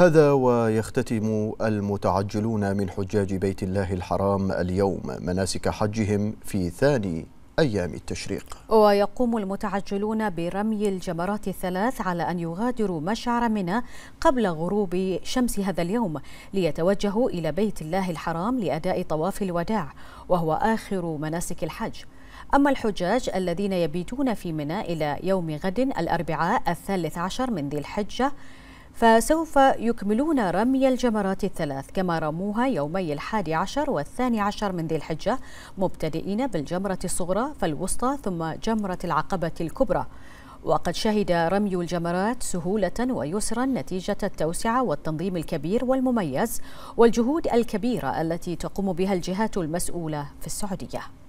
هذا ويختتم المتعجلون من حجاج بيت الله الحرام اليوم مناسك حجهم في ثاني أيام التشريق ويقوم المتعجلون برمي الجمرات الثلاث على أن يغادروا مشعر منى قبل غروب شمس هذا اليوم ليتوجهوا إلى بيت الله الحرام لأداء طواف الوداع وهو آخر مناسك الحج أما الحجاج الذين يبيتون في منى إلى يوم غد الأربعاء الثالث عشر من ذي الحجة فسوف يكملون رمي الجمرات الثلاث كما رموها يومي الحادي عشر والثاني عشر من ذي الحجة مبتدئين بالجمرة الصغرى فالوسطى ثم جمرة العقبة الكبرى وقد شهد رمي الجمرات سهولة ويسرا نتيجة التوسعة والتنظيم الكبير والمميز والجهود الكبيرة التي تقوم بها الجهات المسؤولة في السعودية